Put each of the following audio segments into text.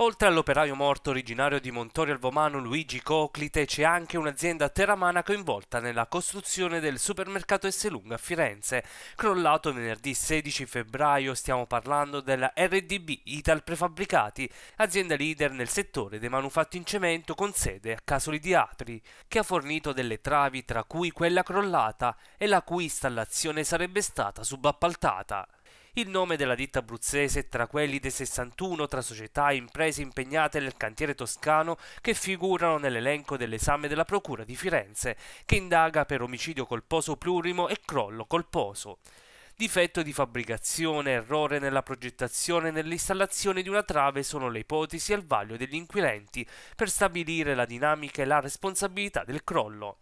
Oltre all'operaio morto originario di Montorio al Vomano Luigi Coclite c'è anche un'azienda teramana coinvolta nella costruzione del supermercato Esselunga a Firenze, crollato venerdì 16 febbraio, stiamo parlando della RDB Ital Prefabbricati, azienda leader nel settore dei manufatti in cemento con sede a Casoli di Atri, che ha fornito delle travi tra cui quella crollata e la cui installazione sarebbe stata subappaltata il nome della ditta abruzzese è tra quelli dei 61 tra società e imprese impegnate nel cantiere toscano che figurano nell'elenco dell'esame della Procura di Firenze, che indaga per omicidio colposo plurimo e crollo colposo difetto di fabbricazione, errore nella progettazione e nell'installazione di una trave sono le ipotesi al vaglio degli inquirenti per stabilire la dinamica e la responsabilità del crollo.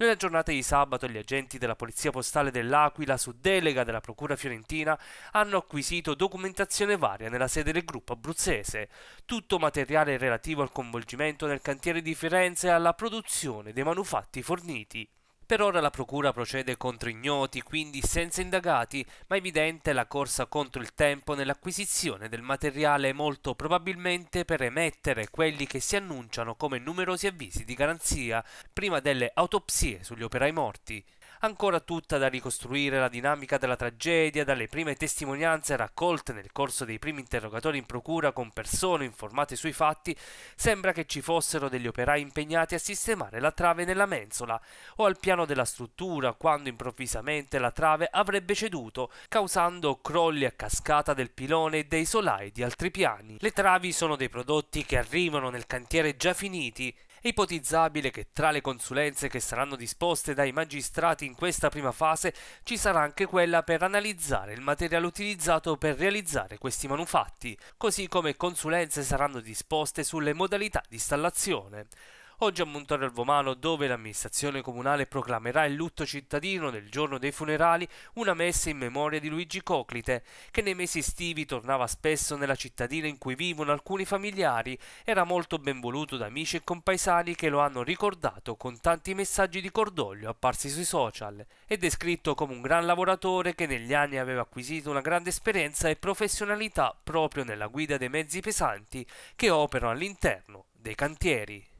Nella giornata di sabato gli agenti della Polizia Postale dell'Aquila, su delega della Procura fiorentina, hanno acquisito documentazione varia nella sede del gruppo abruzzese, tutto materiale relativo al coinvolgimento nel cantiere di Firenze e alla produzione dei manufatti forniti. Per ora la procura procede contro ignoti, quindi senza indagati, ma evidente la corsa contro il tempo nell'acquisizione del materiale molto probabilmente per emettere quelli che si annunciano come numerosi avvisi di garanzia prima delle autopsie sugli operai morti ancora tutta da ricostruire la dinamica della tragedia dalle prime testimonianze raccolte nel corso dei primi interrogatori in procura con persone informate sui fatti, sembra che ci fossero degli operai impegnati a sistemare la trave nella mensola o al piano della struttura quando improvvisamente la trave avrebbe ceduto, causando crolli a cascata del pilone e dei solai di altri piani. Le travi sono dei prodotti che arrivano nel cantiere già finiti è ipotizzabile che tra le consulenze che saranno disposte dai magistrati in questa prima fase ci sarà anche quella per analizzare il materiale utilizzato per realizzare questi manufatti, così come consulenze saranno disposte sulle modalità di installazione. Oggi a Montoro al Vomano, dove l'amministrazione comunale proclamerà il lutto cittadino nel giorno dei funerali, una messa in memoria di Luigi Coclite, che nei mesi estivi tornava spesso nella cittadina in cui vivono alcuni familiari, era molto ben voluto da amici e compaesani che lo hanno ricordato con tanti messaggi di cordoglio apparsi sui social. È descritto come un gran lavoratore che negli anni aveva acquisito una grande esperienza e professionalità proprio nella guida dei mezzi pesanti che operano all'interno dei cantieri.